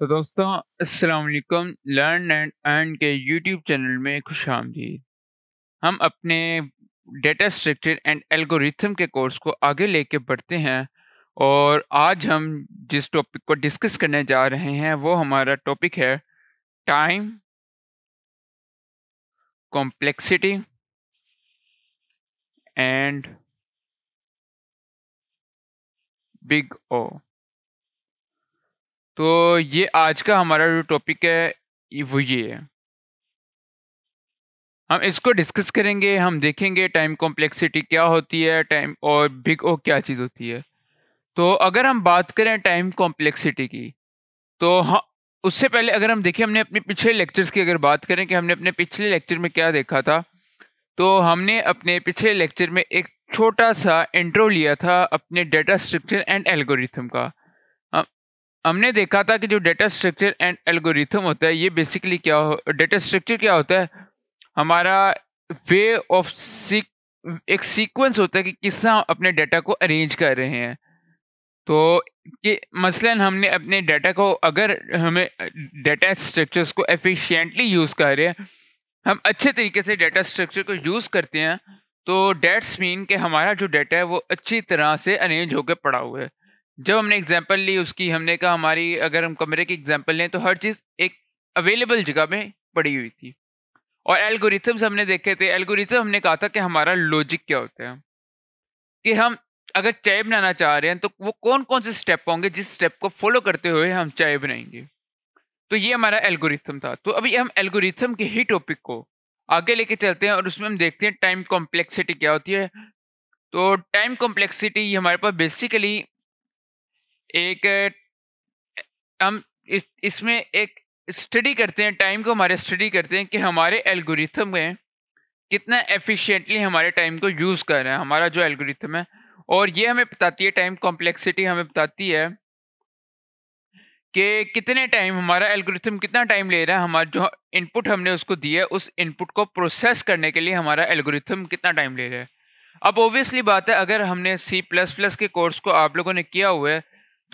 तो दोस्तों असलकम लर्न एंड अर्न के यूट्यूब चैनल में खुश आमदीद हम अपने डेटा स्ट्रक्चर एंड एल्गोरिथम के कोर्स को आगे लेके बढ़ते हैं और आज हम जिस टॉपिक को डिस्कस करने जा रहे हैं वो हमारा टॉपिक है time complexity and big O तो ये आज का हमारा जो टॉपिक है वो ये है हम इसको डिस्कस करेंगे हम देखेंगे टाइम कॉम्प्लेक्सिटी क्या होती है टाइम और बिग ओ क्या चीज़ होती है तो अगर हम बात करें टाइम कॉम्प्लेक्सिटी की तो हाँ उससे पहले अगर हम देखें हमने अपने पिछले लेक्चर्स की अगर बात करें कि हमने अपने पिछले लेक्चर में क्या देखा था तो हमने अपने पिछले लेक्चर में एक छोटा सा इंट्रो लिया था अपने डेटा स्ट्रक्चर एंड एल्गोरिथम का हमने देखा था कि जो डेटा स्ट्रक्चर एंड एल्गोरिथम होता है ये बेसिकली क्या हो डेटा स्ट्रक्चर क्या होता है हमारा वे ऑफ सीक एक सीक्वेंस होता है कि किस तरह अपने डाटा को अरेंज कर रहे हैं तो कि मसलन हमने अपने डाटा को अगर हमें डेटा स्ट्रक्चर्स को एफिशिएंटली यूज़ कर रहे हैं हम अच्छे तरीके से डाटा स्ट्रक्चर को यूज़ करते हैं तो डेट्स मीन कि हमारा जो डाटा है वो अच्छी तरह से अरेंज होकर पड़ा हुआ है जब हमने एग्जाम्पल ली उसकी हमने कहा हमारी अगर हम कमरे की एग्जाम्पल लें तो हर चीज़ एक अवेलेबल जगह में पड़ी हुई थी और एल्गोरिथम्स हमने देखे थे एल्गोरिथम हमने कहा था कि हमारा लॉजिक क्या होता है कि हम अगर चाय बनाना चाह रहे हैं तो वो कौन कौन से स्टेप होंगे जिस स्टेप को फॉलो करते हुए हम चाय बनाएंगे तो ये हमारा एल्गोरिथम था तो अभी हम एल्गोरिथम के ही टॉपिक को आगे लेके चलते हैं और उसमें हम देखते हैं टाइम कॉम्प्लेक्सिटी क्या होती है तो टाइम कॉम्प्लेक्सिटी हमारे पास बेसिकली एक हम इस इसमें एक स्टडी करते हैं टाइम को हमारे स्टडी करते हैं कि हमारे एल्गोरिथम में कितना एफिशिएंटली हमारे टाइम को यूज़ कर रहे हैं हमारा जो एल्गोरिथम है और ये हमें बताती है टाइम कॉम्प्लेक्सिटी हमें बताती है कि कितने टाइम हमारा एल्गोरिथम कितना टाइम ले रहा है हमारा जो इनपुट हमने उसको दिया है उस इनपुट को प्रोसेस करने के लिए हमारा एल्गोरिथम कितना टाइम ले रहा है अब ओबियसली बात है अगर हमने सी प्लस प्लस के कोर्स को आप लोगों ने किया हुआ है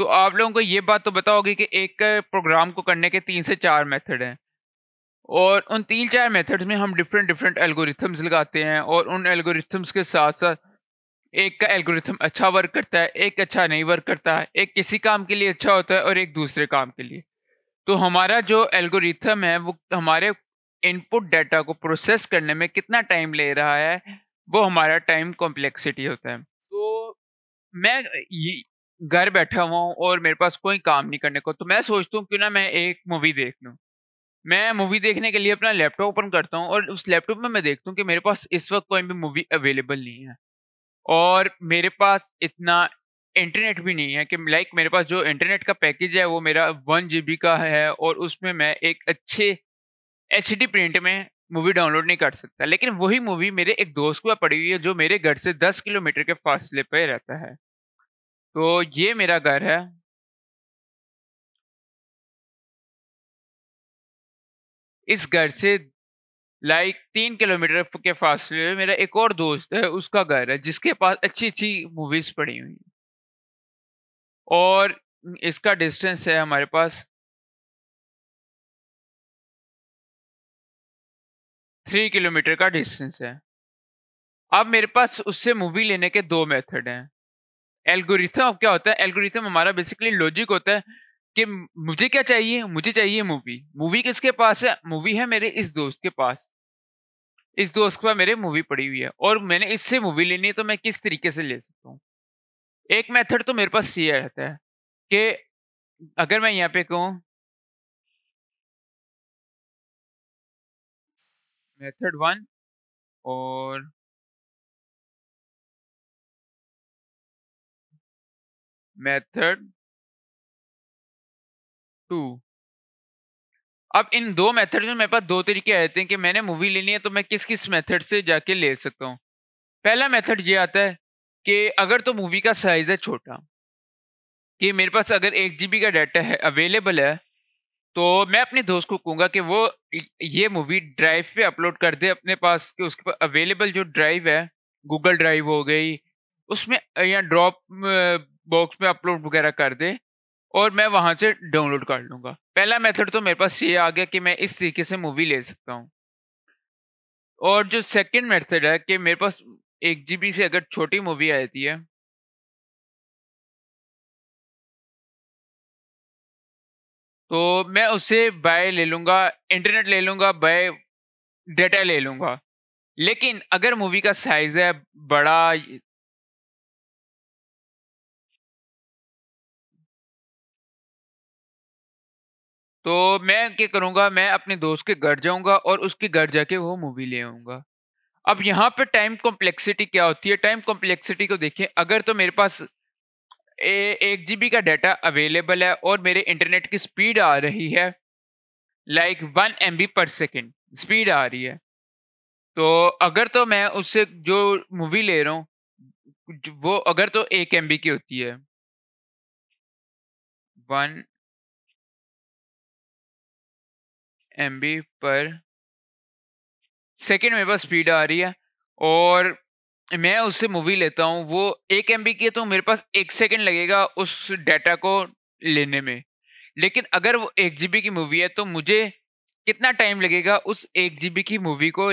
तो आप लोगों को ये बात तो पता होगी कि एक प्रोग्राम को करने के तीन से चार मेथड हैं और उन तीन चार मेथड्स में हम डिफरेंट डिफरेंट एल्गोरिथम्स लगाते हैं और उन एल्गोरिथम्स के साथ साथ एक का एल्गोरिथम अच्छा वर्क करता है एक अच्छा नहीं वर्क करता है एक किसी काम के लिए अच्छा होता है और एक दूसरे काम के लिए तो हमारा जो एल्गोरिथम है वो हमारे इनपुट डाटा को प्रोसेस करने में कितना टाइम ले रहा है वो हमारा टाइम कॉम्प्लेक्सिटी होता है तो मैं घर बैठा हुआ हूँ और मेरे पास कोई काम नहीं करने को तो मैं सोचता हूँ क्यों ना मैं एक मूवी देख लूँ मैं मूवी देखने के लिए अपना लैपटॉप ओपन करता हूँ और उस लैपटॉप में मैं देखता हूँ कि मेरे पास इस वक्त कोई भी मूवी अवेलेबल नहीं है और मेरे पास इतना इंटरनेट भी नहीं है कि लाइक मेरे पास जो इंटरनेट का पैकेज है वो मेरा वन जी का है और उसमें मैं एक अच्छे एच प्रिंट में मूवी डाउनलोड नहीं कर सकता लेकिन वही मूवी मेरे एक दोस्त को पड़ी हुई है जो मेरे घर से दस किलोमीटर के फासले पर रहता है तो ये मेरा घर है इस घर से लाइक तीन किलोमीटर के फासले में मेरा एक और दोस्त है उसका घर है जिसके पास अच्छी अच्छी मूवीज पड़ी हुई और इसका डिस्टेंस है हमारे पास थ्री किलोमीटर का डिस्टेंस है अब मेरे पास उससे मूवी लेने के दो मेथड हैं एल्गोरिथम अब क्या होता है एल्गोरिथम हमारा बेसिकली लॉजिक होता है कि मुझे क्या चाहिए मुझे चाहिए मूवी मूवी किसके पास है मूवी है मेरे इस दोस्त के पास इस दोस्त के पास मेरे मूवी पड़ी हुई है और मैंने इससे मूवी लेनी है तो मैं किस तरीके से ले सकता हूँ एक मेथड तो मेरे पास ये रहता है कि अगर मैं यहाँ पे कहूँ मेथड वन और मेथड टू अब इन दो मेथड में मेरे पास दो तरीके आते हैं कि मैंने मूवी लेनी है तो मैं किस किस मेथड से जाके ले सकता हूँ पहला मेथड ये आता है कि अगर तो मूवी का साइज है छोटा कि मेरे पास अगर एक जी का डाटा है अवेलेबल है तो मैं अपने दोस्त को कहूँगा कि वो ये मूवी ड्राइव पे अपलोड कर दे अपने पास कि उसके पास अवेलेबल जो ड्राइव है गूगल ड्राइव हो गई उसमें या ड्रॉप बॉक्स में अपलोड वगैरह कर दे और मैं वहाँ से डाउनलोड कर लूँगा पहला मेथड तो मेरे पास ये आ गया कि मैं इस तरीके से मूवी ले सकता हूँ और जो सेकंड मेथड है कि मेरे पास एक जी से अगर छोटी मूवी आ जाती है तो मैं उसे बाय ले लूँगा इंटरनेट ले लूँगा बाय डेटा ले लूँगा लेकिन अगर मूवी का साइज़ है बड़ा तो मैं क्या करूँगा मैं अपने दोस्त के घर जाऊँगा और उसके घर जाके वो मूवी ले आऊँगा अब यहाँ पे टाइम कॉम्प्लेक्सिटी क्या होती है टाइम कॉम्प्लेक्सिटी को देखिए अगर तो मेरे पास ए, एक जी का डाटा अवेलेबल है और मेरे इंटरनेट की स्पीड आ रही है like one M per second speed आ रही है तो अगर तो मैं उससे जो मूवी ले रहा हूँ वो अगर तो एक एम की होती है वन एम पर सेकेंड मेरे पास स्पीड आ रही है और मैं उससे मूवी लेता हूँ वो एक एम की है तो मेरे पास एक सेकेंड लगेगा उस डाटा को लेने में लेकिन अगर वो एक जी की मूवी है तो मुझे कितना टाइम लगेगा उस एक जी की मूवी को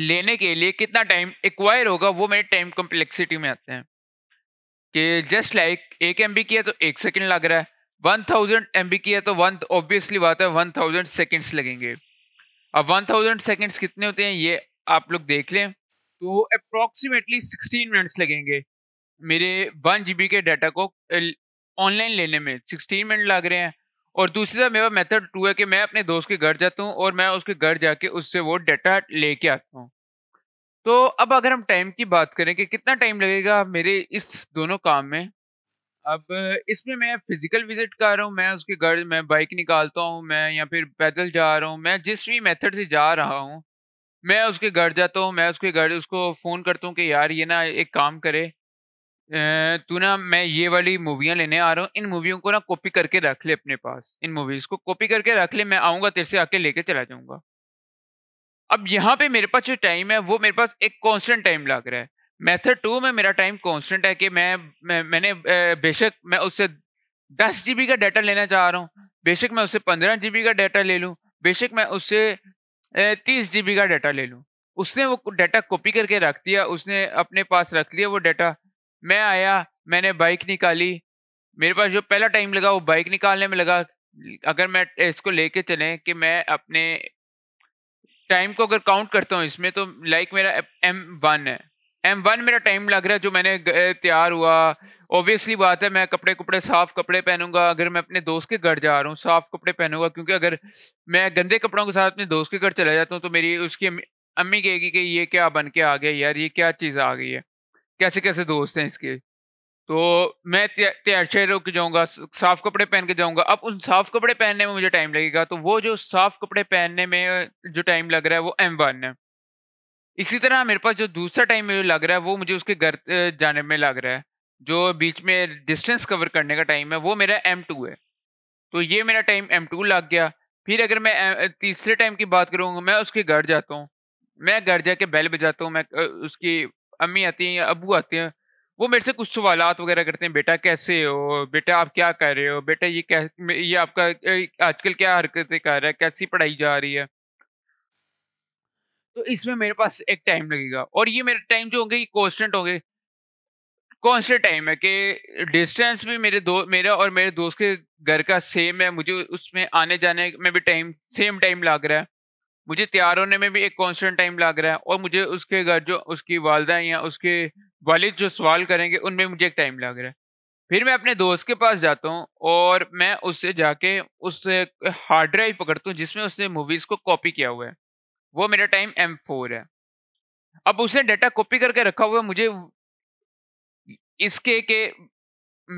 लेने के लिए कितना टाइम एक्वायर होगा वो मेरे टाइम कॉम्प्लेक्सिटी में आते हैं कि जस्ट लाइक एक एम की है तो एक सेकेंड लग रहा है वन थाउजेंड एम बी की है तो वन ऑब्वियसली बात है वन थाउजेंड सेकेंड्स लगेंगे अब वन थाउजेंड सेकेंड्स कितने होते हैं ये आप लोग देख लें तो अप्रॉक्सीमेटली सिक्सटीन मिनट्स लगेंगे मेरे वन जी के डाटा को ऑनलाइन लेने में सिक्सटीन मिनट लग रहे हैं और दूसरा मेरा मेथड टू है कि मैं अपने दोस्त के घर जाता हूँ और मैं उसके घर जाके उससे वो डाटा लेके आता हूँ तो अब अगर हम टाइम की बात करें कि कितना टाइम लगेगा मेरे इस दोनों काम में अब इसमें मैं फिजिकल विजिट कर रहा हूँ मैं उसके घर मैं बाइक निकालता हूँ मैं या फिर पैदल जा रहा हूँ मैं जिस भी मेथड से जा रहा हूँ मैं उसके घर जाता हूँ मैं उसके घर उसको फ़ोन करता हूँ कि यार ये ना एक काम करे तू ना मैं ये वाली मूवियाँ लेने आ रहा हूँ इन मूवियों को ना कॉपी करके रख ले अपने पास इन मूवीज़ को कॉपी करके रख ले मैं आऊँगा तेरे से आके लेके चला जाऊँगा अब यहाँ पे मेरे पास जो टाइम है वो मेरे पास एक कॉन्सटेंट टाइम लग रहा है मेथड टू में मेरा टाइम कांस्टेंट है कि मैं, मैं मैंने बेशक मैं उससे दस जी का डाटा लेना चाह रहा हूँ बेशक मैं उससे पंद्रह जी का डाटा ले लूँ बेशक मैं उससे तीस जी का डाटा ले लूँ उसने वो डाटा कॉपी करके रख दिया उसने अपने पास रख लिया वो डाटा मैं आया मैंने बाइक निकाली मेरे पास जो पहला टाइम लगा वो बाइक निकालने में लगा अगर मैं इसको लेके चलें कि मैं अपने टाइम को अगर काउंट करता हूँ इसमें तो लाइक मेरा एम वन है एम वन मेरा टाइम लग रहा है जो मैंने तैयार हुआ ऑब्वियसली बात है मैं कपड़े कपड़े साफ कपड़े पहनूंगा अगर मैं अपने दोस्त के घर जा रहा हूँ साफ कपड़े पहनूंगा क्योंकि अगर मैं गंदे कपड़ों के साथ अपने दोस्त के घर चला जाता हूँ तो मेरी उसकी अम्मी कहेगी कि ये क्या बन के आ गया यार ये क्या चीज़ आ गई है कैसे कैसे दोस्त हैं इसके तो मैं तैयार शहर होकर जाऊँगा साफ कपड़े पहन के जाऊँगा अब उन साफ कपड़े पहनने में मुझे टाइम लगेगा तो वो जो साफ कपड़े पहनने में जो टाइम लग रहा है वो एम वन है इसी तरह मेरे पास जो दूसरा टाइम लग रहा है वो मुझे उसके घर जाने में लग रहा है जो बीच में डिस्टेंस कवर करने का टाइम है वो मेरा एम टू है तो ये मेरा टाइम एम टू लग गया फिर अगर मैं तीसरे टाइम की बात करूँगा मैं उसके घर जाता हूँ मैं घर जाके बैल बजाता हूँ मैं उसकी अम्मी आती हैं या अबू आते हैं वो मेरे से कुछ सवाल वगैरह करते हैं बेटा कैसे हो बेटा आप क्या कर रहे हो बेटा ये क्या ये आपका आजकल क्या हरकतें कर रहा है कैसी पढ़ाई जा रही है तो इसमें मेरे पास एक टाइम लगेगा और ये मेरे टाइम जो होंगे ये कॉन्स्टेंट होंगे कॉन्स्टेंट टाइम है कि डिस्टेंस भी मेरे दो मेरा और मेरे दोस्त के घर का सेम है मुझे उसमें आने जाने में भी टाइम सेम टाइम लग रहा है मुझे तैयार होने में भी एक कॉन्स्टेंट टाइम लग रहा है और मुझे उसके घर जो उसकी वालदा या उसके वालिद जो सवाल करेंगे उनमें मुझे एक टाइम लग रहा है फिर मैं अपने दोस्त के पास जाता हूँ और मैं उससे जाके उस हार्ड ड्राइव पकड़ता हूँ जिसमें उसने मूवीज़ को कॉपी किया हुआ है वो मेरा टाइम एम फोर है अब उसने डाटा कॉपी करके रखा हुआ मुझे इसके के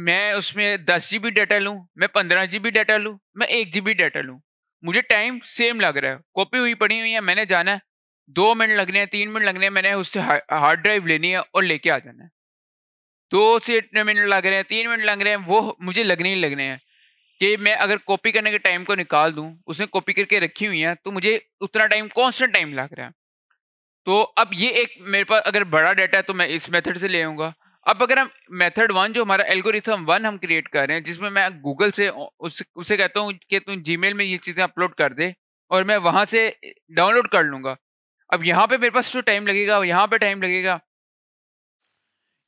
मैं उसमें दस जी बी डाटा लूँ मैं पंद्रह जी बी डाटा लूँ मैं एक जी बी डाटा लूँ मुझे टाइम सेम लग रहा है कॉपी हुई पड़ी हुई है मैंने जाना है दो मिनट लगने हैं तीन मिनट लगने हैं मैंने उससे हार्ड ड्राइव लेनी है और लेके आ जाना है दो से इतने मिनट लग रहे हैं तीन मिनट लग रहे हैं वो मुझे लगने ही लगने हैं कि मैं अगर कॉपी करने के टाइम को निकाल दूं उसने कॉपी करके रखी हुई है तो मुझे उतना टाइम कॉन्स्टेंट टाइम लग रहा है तो अब ये एक मेरे पास अगर बड़ा डाटा है तो मैं इस मेथड से ले आऊँगा अब अगर हम मेथड वन जो हमारा एल्गोरिथम वन हम क्रिएट कर रहे हैं जिसमें मैं गूगल से उस, उसे कहता हूँ कि तुम जी में ये चीज़ें अपलोड कर दे और मैं वहाँ से डाउनलोड कर लूँगा अब यहाँ पर मेरे पास जो टाइम लगेगा यहाँ पर टाइम लगेगा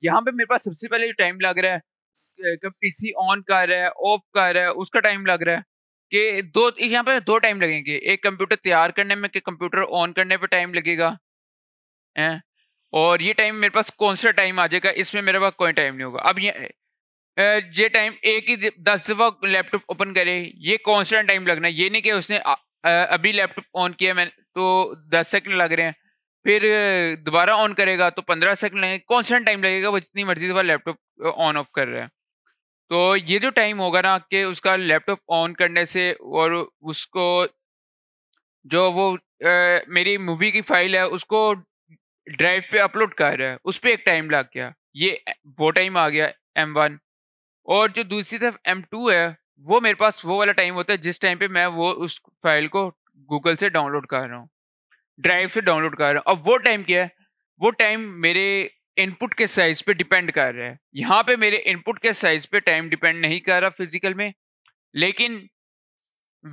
यहाँ पर मेरे पास सबसे पहले जो टाइम लग रहा है पीसी ऑन कर रहा है ऑफ कर रहा है उसका टाइम लग रहा है कि दो इस यहाँ पे दो टाइम लगेंगे एक कंप्यूटर तैयार करने में कि कंप्यूटर ऑन करने पे टाइम लगेगा हैं और ये टाइम मेरे पास कौन सा टाइम आ जाएगा इसमें मेरे पास कोई टाइम नहीं होगा अब ये ये टाइम एक ही दस दफ़ा लैपटॉप ओपन करे ये सा टाइम लगना है ये नहीं कि उसने अभी लैपटॉप ऑन किया मैंने तो दस सेकंड लग रहे हैं फिर दोबारा ऑन करेगा तो पंद्रह सेकंड लगेंगे कॉन्सटेंट टाइम लगेगा वो जितनी मर्जी दफ़ा लैपटॉप ऑन ऑफ कर रहा है तो ये जो टाइम होगा ना कि उसका लैपटॉप ऑन करने से और उसको जो वो ए, मेरी मूवी की फाइल है उसको ड्राइव पे अपलोड कर रहा है उस पर एक टाइम लग गया ये वो टाइम आ गया एम वन और जो दूसरी तरफ एम टू है वो मेरे पास वो वाला टाइम होता है जिस टाइम पे मैं वो उस फाइल को गूगल से डाउनलोड कर रहा हूँ ड्राइव से डाउनलोड कर रहा हूँ अब वो टाइम क्या है वो टाइम मेरे इनपुट के साइज पे डिपेंड कर रहा है यहाँ पे मेरे इनपुट के साइज पे टाइम डिपेंड नहीं कर रहा फिजिकल में लेकिन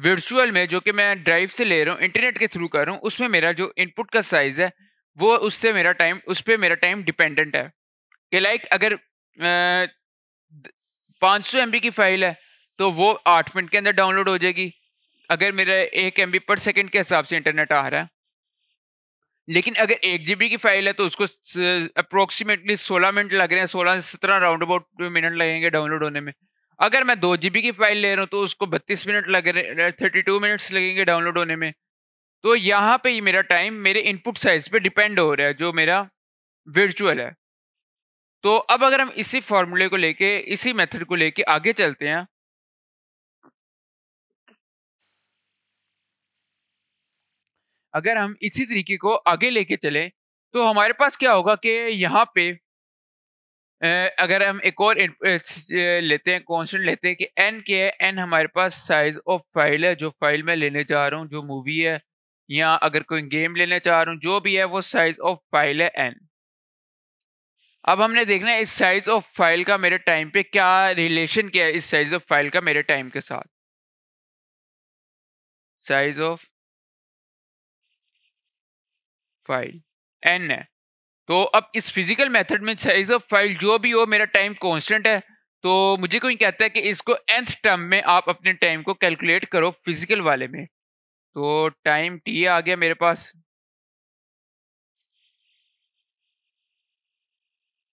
वर्चुअल में जो कि मैं ड्राइव से ले रहा हूँ इंटरनेट के थ्रू कर रहा हूँ उसमें मेरा जो इनपुट का साइज़ है वो उससे मेरा टाइम उस पर मेरा टाइम डिपेंडेंट है कि लाइक अगर पाँच सौ एम की फ़ाइल है तो वो आठ मिनट के अंदर डाउनलोड हो जाएगी अगर मेरा एक एम पर सेकेंड के हिसाब से इंटरनेट आ रहा है लेकिन अगर एक जी की फाइल है तो उसको अप्रोक्सीमेटली सोलह मिनट लग रहे हैं सोलह से सत्रह राउंड अबाउट मिनट लगेंगे डाउनलोड होने में अगर मैं दो जी की फाइल ले रहा हूँ तो उसको बत्तीस मिनट लग रहे थर्टी टू मिनट्स लगेंगे डाउनलोड होने में तो यहाँ पे ही मेरा टाइम मेरे इनपुट साइज पे डिपेंड हो रहा है जो मेरा वर्चुअल है तो अब अगर हम इसी फार्मूले को लेके इसी मेथड को लेके आगे चलते हैं अगर हम इसी तरीके को आगे लेके चले तो हमारे पास क्या होगा कि यहाँ पे अगर हम एक और लेते हैं कॉन्सेंट लेते हैं कि एन के है एन हमारे पास साइज ऑफ फाइल है जो फाइल मैं लेने जा रहा हूँ जो मूवी है या अगर कोई गेम लेना चाह रहा हूँ जो भी है वो साइज ऑफ फाइल है एन अब हमने देखना है इस साइज ऑफ फाइल का मेरे टाइम पे क्या रिलेशन क्या है इस साइज ऑफ फाइल का मेरे टाइम के साथ साइज ऑफ फाइल एन है तो अब इस फिजिकल मेथड में साइज ऑफ फाइल जो भी हो मेरा टाइम कॉन्स्टेंट है तो मुझे कोई कहता है कि इसको एंथ टर्म में आप अपने टाइम को कैलकुलेट करो फिजिकल वाले में तो टाइम टी आ गया मेरे पास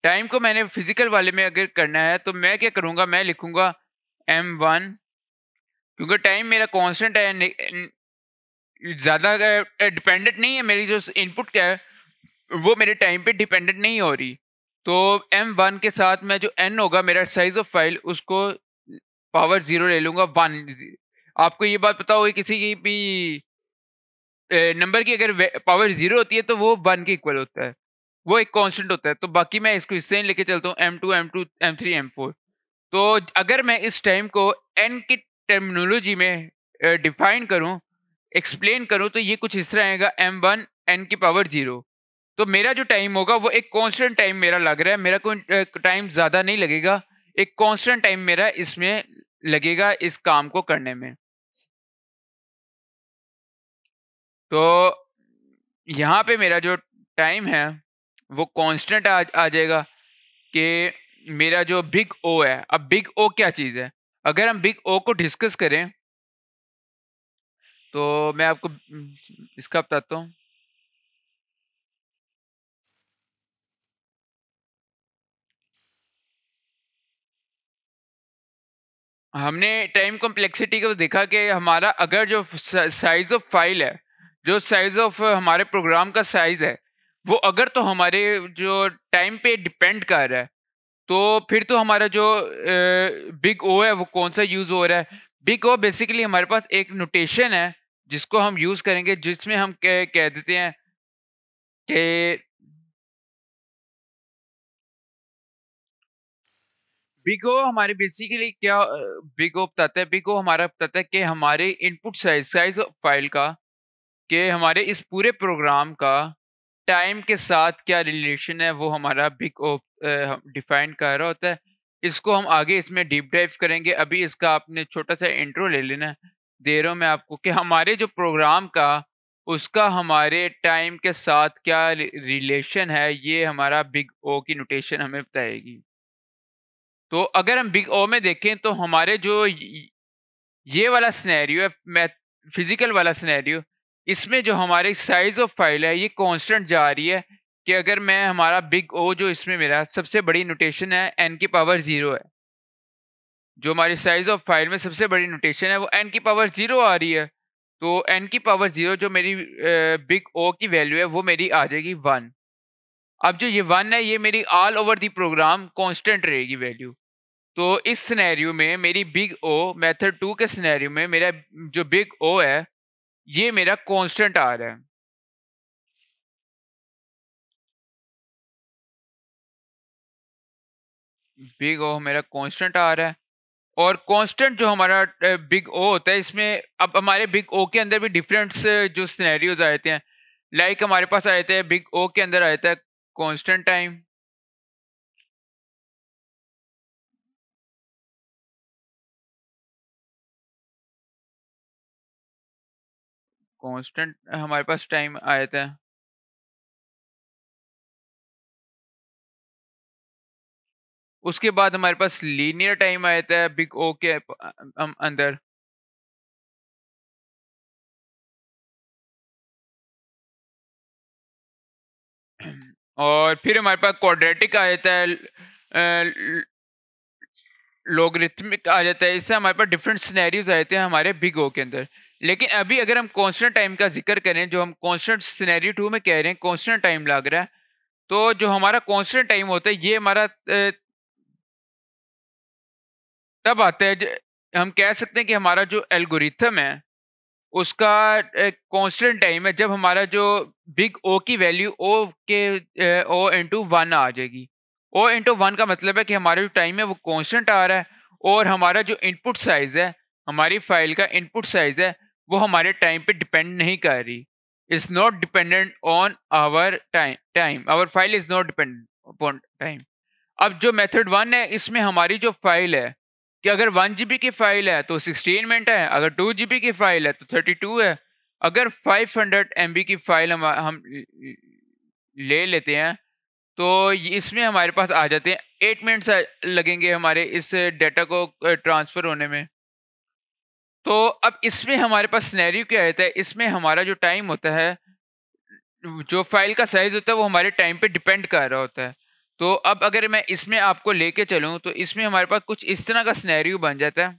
टाइम को मैंने फिजिकल वाले में अगर करना है तो मैं क्या करूंगा मैं लिखूंगा एम वन क्योंकि टाइम मेरा कांस्टेंट है ज़्यादा डिपेंडेंट नहीं है मेरी जो इनपुट क्या है वो मेरे टाइम पे डिपेंडेंट नहीं हो रही तो एम वन के साथ मैं जो एन होगा मेरा साइज ऑफ फाइल उसको पावर ज़ीरो ले लूँगा वन आपको ये बात पता होगी किसी की भी नंबर की अगर पावर ज़ीरो होती है तो वो वन के इक्वल होता है वो एक कांस्टेंट होता है तो बाकी मैं इसको इससे लेके चलता हूँ M two M two M three M four तो अगर मैं इस टाइम को एन की टर्मिनोलॉजी में डिफाइन करूँ एक्सप्लेन करूँ तो ये कुछ हिस्सा आएगा एम वन एन की पावर जीरो तो मेरा जो टाइम होगा वो एक कांस्टेंट टाइम मेरा लग रहा है मेरा कोई टाइम ज़्यादा नहीं लगेगा एक कांस्टेंट टाइम मेरा इसमें लगेगा इस काम को करने में तो यहाँ पे मेरा जो टाइम है वो कांस्टेंट आ, आ जाएगा कि मेरा जो बिग ओ है अब बिग ओ क्या चीज़ है अगर हम बिग ओ को डिस्कस करें तो मैं आपको इसका बताता हूँ हमने टाइम कॉम्प्लेक्सिटी को देखा कि हमारा अगर जो साइज ऑफ फाइल है जो साइज ऑफ हमारे प्रोग्राम का साइज है वो अगर तो हमारे जो टाइम पे डिपेंड कर रहा है तो फिर तो हमारा जो बिग ओ है वो कौन सा यूज़ हो रहा है बिग ओ बेसिकली हमारे पास एक नोटेशन है जिसको हम यूज करेंगे जिसमें हम कह, कह देते हैं कि बिगो हमारे बेसिकली क्या बिग बताता है बिग हमारा बताता है कि हमारे इनपुट साइज साइज फाइल का कि हमारे इस पूरे प्रोग्राम का टाइम के साथ क्या रिलेशन है वो हमारा बिग ओ डिफाइन कर रहा होता है इसको हम आगे इसमें डीप डाइव करेंगे अभी इसका आपने छोटा सा इंट्रो ले लेना है दे रहा हूँ मैं आपको कि हमारे जो प्रोग्राम का उसका हमारे टाइम के साथ क्या रिलेशन है ये हमारा बिग ओ की नोटेशन हमें बताएगी तो अगर हम बिग ओ में देखें तो हमारे जो ये वाला स्नैरियो है मैथ फिज़िकल वाला स्नैरियो इसमें जो हमारे साइज़ ऑफ फाइल है ये कांस्टेंट जा रही है कि अगर मैं हमारा बिग ओ जो इसमें मेरा सबसे बड़ी नोटेशन है एन की पावर ज़ीरो है जो हमारी साइज ऑफ फाइल में सबसे बड़ी नोटेशन है वो एन की पावर जीरो आ रही है तो एन की पावर जीरो जो मेरी बिग ओ की वैल्यू है वो मेरी आ जाएगी वन अब जो ये वन है ये मेरी all over the program constant रहेगी वैल्यू तो इस सिनेरियो में मेरी बिग ओ मेथड टू के सिनेरियो में मेरा जो बिग ओ है ये मेरा कांस्टेंट आ रहा है बिग ओ मेरा कांस्टेंट आ रहा है और कांस्टेंट जो हमारा बिग ओ होता है इसमें अब हमारे बिग ओ के अंदर भी डिफरेंट जो सिनेरियोज आ जाते हैं लाइक हमारे पास आ थे बिग ओ के अंदर आ जाता है कांस्टेंट टाइम कांस्टेंट हमारे पास टाइम आ जाता है उसके बाद हमारे पास लीनियर टाइम आ जाता है बिग ओ के अंदर और फिर हमारे पास क्वाड्रेटिक आ जाता है लोगरिथमिक आ जाता है इससे हमारे पास डिफरेंट सिनेरियोज आ जाते हैं हमारे बिग ओ के अंदर लेकिन अभी अगर हम कॉन्स्टेंट टाइम का जिक्र करें जो हम कॉन्स्टेंट सिनेरियो टू में कह रहे हैं कॉन्स्टेंट टाइम लग रहा है तो जो हमारा कॉन्स्टेंट टाइम होता है ये हमारा तब आता है हम कह सकते हैं कि हमारा जो एल्गोरिथम है उसका कांस्टेंट टाइम है जब हमारा जो बिग ओ की वैल्यू ओ के ओ इंटू वन आ जाएगी ओ इंटू वन का मतलब है कि हमारा जो टाइम है वो कांस्टेंट आ रहा है और हमारा जो इनपुट साइज़ है हमारी फाइल का इनपुट साइज़ है वो हमारे टाइम पे डिपेंड नहीं कर रही is not dependent on our time time our file is not dependent upon time अब जो मेथड वन है इसमें हमारी जो फाइल है कि अगर वन जी की फाइल है तो सिक्सटीन मिनट है अगर टू जी की फाइल है तो थर्टी टू है अगर फाइव हंड्रेड एम बी की फाइल हम हम ले लेते हैं तो इसमें हमारे पास आ जाते हैं एट मिनट्स लगेंगे हमारे इस डेटा को ट्रांसफ़र होने में तो अब इसमें हमारे पास स्नैरियो क्या रहता है इसमें हमारा जो टाइम होता है जो फाइल का साइज़ होता है वो हमारे टाइम पे डिपेंड कर रहा होता है तो अब अगर मैं इसमें आपको लेके चलूँ तो इसमें हमारे पास कुछ इस तरह का स्नैरियो बन जाता है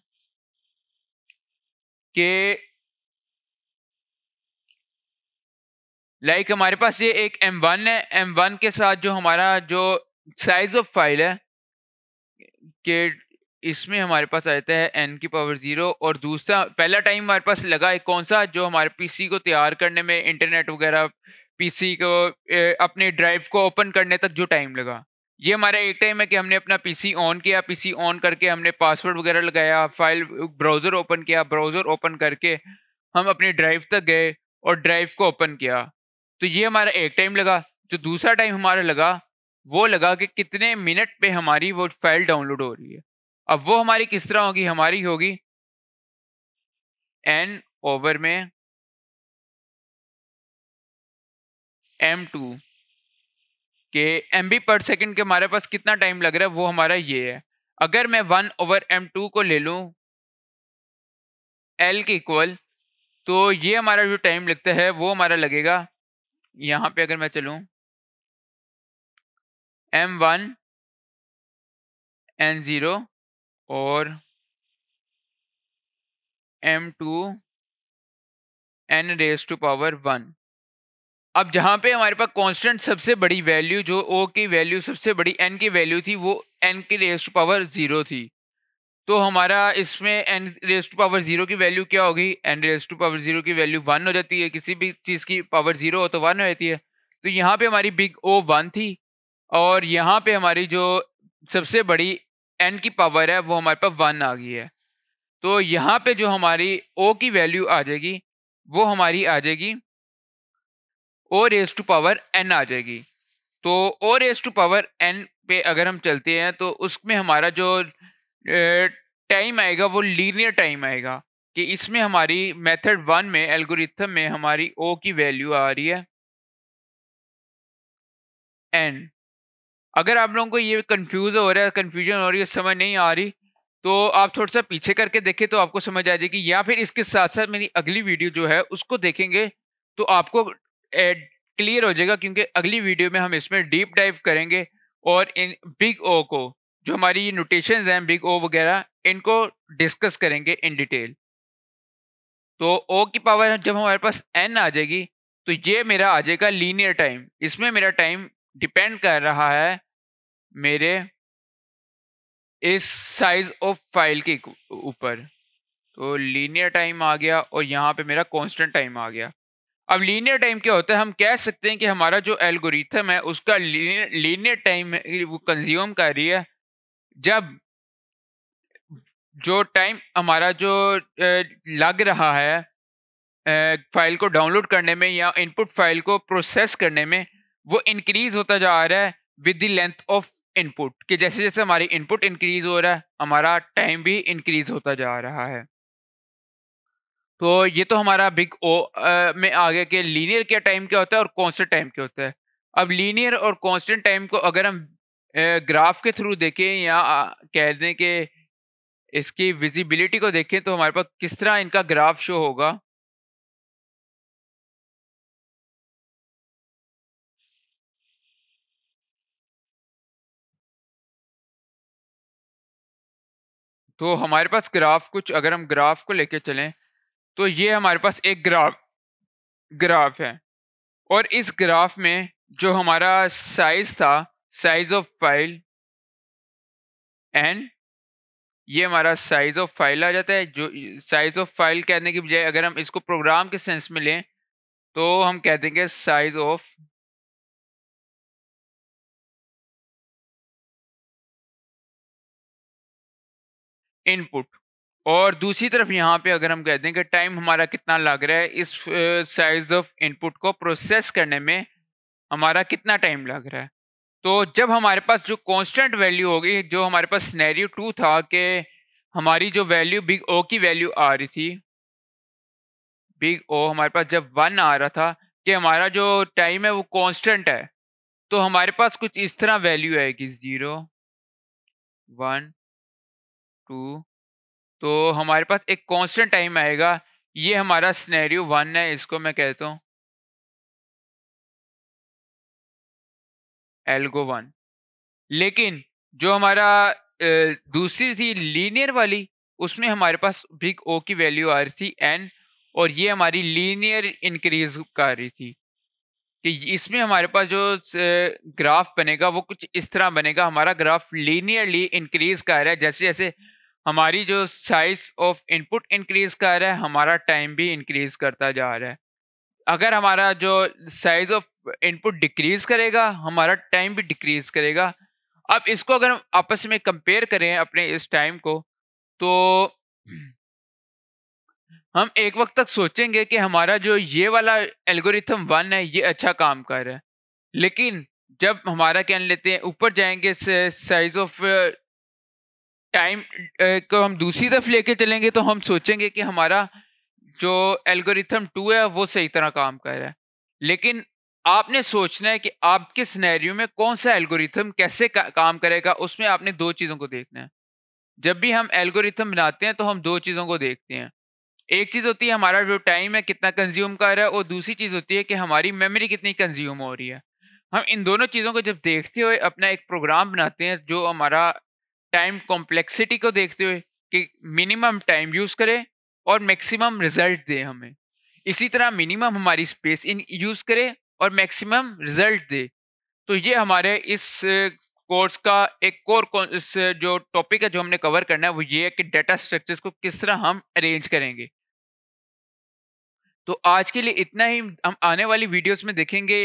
कि लाइक हमारे पास ये एक एम वन है एम वन के साथ जो हमारा जो साइज ऑफ फाइल है कि इसमें हमारे पास आ जाता है एन की पावर ज़ीरो और दूसरा पहला टाइम हमारे पास लगा है कौन सा जो हमारे पीसी को तैयार करने में इंटरनेट वगैरह पीसी को अपने ड्राइव को ओपन करने तक जो टाइम लगा ये हमारा एक टाइम है कि हमने अपना पीसी ऑन किया पीसी ऑन करके हमने पासवर्ड वगैरह लगाया फाइल ब्राउज़र ओपन किया ब्राउज़र ओपन करके हम अपने ड्राइव तक गए और ड्राइव को ओपन किया तो ये हमारा एक टाइम लगा जो दूसरा टाइम हमारा लगा वो लगा कि कितने मिनट पे हमारी वो फाइल डाउनलोड हो रही है अब वो हमारी किस तरह होगी हमारी होगी एन ओवर में एम टू के एम बी पर सेकेंड के हमारे पास कितना टाइम लग रहा है वो हमारा ये है अगर मैं वन ओवर एम टू को ले लूँ एल के इक्वल तो ये हमारा जो टाइम लगता है वो हमारा लगेगा यहाँ पे अगर मैं चलूँ एम वन एन ज़ीरो और M two N raise to power one अब जहाँ पे हमारे पास कांस्टेंट सबसे बड़ी वैल्यू जो ओ की वैल्यू सबसे बड़ी एन की वैल्यू थी वो एन की रेस टू पावर ज़ीरो थी तो हमारा इसमें N raise to power zero की वैल्यू क्या होगी N raise to power zero की वैल्यू वन हो जाती है किसी भी चीज़ की पावर ज़ीरो हो तो वन हो जाती है तो यहाँ पर हमारी बिग ओ वन थी और यहाँ पर हमारी जो सबसे बड़ी एन की पावर है वो हमारे पास वन आ गई है तो यहाँ पर जो हमारी ओ की वैल्यू आ जाएगी वो हमारी आ जाएगी O raise to power N आ जाएगी तो O raise to power N पे अगर हम चलते हैं तो उसमें हमारा जो टाइम आएगा वो लीनियर टाइम आएगा कि इसमें हमारी मेथड वन में एल्गोरिथम में हमारी ओ की वैल्यू आ रही है एन अगर आप लोगों को ये कंफ्यूज हो रहा है कंफ्यूजन हो रही है समझ नहीं आ रही तो आप थोड़ा सा पीछे करके देखें तो आपको समझ आ जाएगी या फिर इसके साथ साथ मेरी अगली वीडियो जो है उसको देखेंगे तो आपको क्लियर हो जाएगा क्योंकि अगली वीडियो में हम इसमें डीप डाइव करेंगे और इन बिग ओ को जो हमारी ये नोटेशन हैं बिग ओ वगैरह इनको डिस्कस करेंगे इन डिटेल तो ओ की पावर जब हमारे पास एन आ जाएगी तो ये मेरा आ जाएगा लीनियर टाइम इसमें मेरा टाइम डिपेंड कर रहा है मेरे इस साइज ऑफ फाइल के ऊपर तो लीनियर टाइम आ गया और यहाँ पे मेरा कांस्टेंट टाइम आ गया अब लीनियर टाइम क्या होता है हम कह सकते हैं कि हमारा जो एल्गोरिथम है उसका लीनियर टाइम वो कंज्यूम कर रही है जब जो टाइम हमारा जो लग रहा है फाइल को डाउनलोड करने में या इनपुट फाइल को प्रोसेस करने में वो इंक्रीज होता जा रहा है with the length of input कि जैसे जैसे हमारी इनपुट इंक्रीज हो रहा है हमारा टाइम भी इंक्रीज होता जा रहा है तो ये तो हमारा बिग ओ आ, में आ गया कि लीनियर क्या टाइम क्या होता है और कॉन्स्टेंट टाइम क्या होता है अब लीनियर और कॉन्स्टेंट टाइम को अगर हम ग्राफ के थ्रू देखें या कह दें कि इसकी विजिबिलिटी को देखें तो हमारे पास किस तरह इनका ग्राफ शो होगा तो हमारे पास ग्राफ कुछ अगर हम ग्राफ को लेके चलें तो ये हमारे पास एक ग्राफ ग्राफ है और इस ग्राफ में जो हमारा साइज था साइज ऑफ फाइल एंड ये हमारा साइज ऑफ फाइल आ जाता है जो साइज ऑफ फाइल कहने की बजाय अगर हम इसको प्रोग्राम के सेंस में लें तो हम कह देंगे साइज ऑफ इनपुट और दूसरी तरफ यहाँ पे अगर हम कह दें कि टाइम हमारा कितना लग रहा है इस साइज ऑफ इनपुट को प्रोसेस करने में हमारा कितना टाइम लग रहा है तो जब हमारे पास जो कांस्टेंट वैल्यू होगी जो हमारे पास स्नैरियो टू था कि हमारी जो वैल्यू बिग ओ की वैल्यू आ रही थी बिग ओ हमारे पास जब वन आ रहा था कि हमारा जो टाइम है वो कांस्टेंट है तो हमारे पास कुछ इस तरह वैल्यू आएगी ज़ीरो वन टू तो हमारे पास एक कांस्टेंट टाइम आएगा ये हमारा स्नैरियो वन है इसको मैं कहता हूँ एल्गो वन लेकिन जो हमारा दूसरी थी लीनियर वाली उसमें हमारे पास बिग ओ की वैल्यू आ रही थी एन और ये हमारी लीनियर इंक्रीज कर रही थी कि इसमें हमारे पास जो ग्राफ बनेगा वो कुछ इस तरह बनेगा हमारा ग्राफ लीनियरली इंक्रीज कर रहा है जैसे जैसे हमारी जो साइज ऑफ इनपुट इंक्रीज कर रहा है हमारा टाइम भी इंक्रीज करता जा रहा है अगर हमारा जो साइज ऑफ इनपुट डिक्रीज करेगा हमारा टाइम भी डिक्रीज करेगा अब इसको अगर हम आपस में कंपेयर करें अपने इस टाइम को तो हम एक वक्त तक सोचेंगे कि हमारा जो ये वाला एल्गोरिथम वन है ये अच्छा काम कर रहा है लेकिन जब हमारा कह लेते हैं ऊपर जाएंगे साइज ऑफ टाइम को हम दूसरी तरफ लेके चलेंगे तो हम सोचेंगे कि हमारा जो एल्गोरिथम टू है वो सही तरह काम कर रहा है लेकिन आपने सोचना है कि आपके सिनेरियो में कौन सा एल्गोरिथम कैसे का, काम करेगा उसमें आपने दो चीज़ों को देखना है जब भी हम एल्गोरिथम बनाते हैं तो हम दो चीज़ों को देखते हैं एक चीज़ होती है हमारा जो टाइम है कितना कंज्यूम कर रहा है और दूसरी चीज़ होती है कि हमारी मेमोरी कितनी कंज्यूम हो रही है हम इन दोनों चीज़ों को जब देखते हुए अपना एक प्रोग्राम बनाते हैं जो हमारा टाइम कॉम्प्लेक्सिटी को देखते हुए कि मिनिमम टाइम यूज़ करें और मैक्सिमम रिजल्ट दे हमें इसी तरह मिनिमम हमारी स्पेस इन यूज़ करे और मैक्सिमम रिजल्ट दे तो ये हमारे इस कोर्स का एक कोर जो टॉपिक है जो हमने कवर करना है वो ये है कि डाटा स्ट्रक्चर्स को किस तरह हम अरेंज करेंगे तो आज के लिए इतना ही हम आने वाली वीडियोस में देखेंगे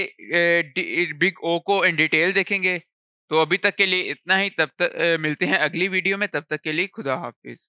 बिग ओ को इन डिटेल देखेंगे तो अभी तक के लिए इतना ही तब तक मिलते हैं अगली वीडियो में तब तक के लिए खुदा हाफिज़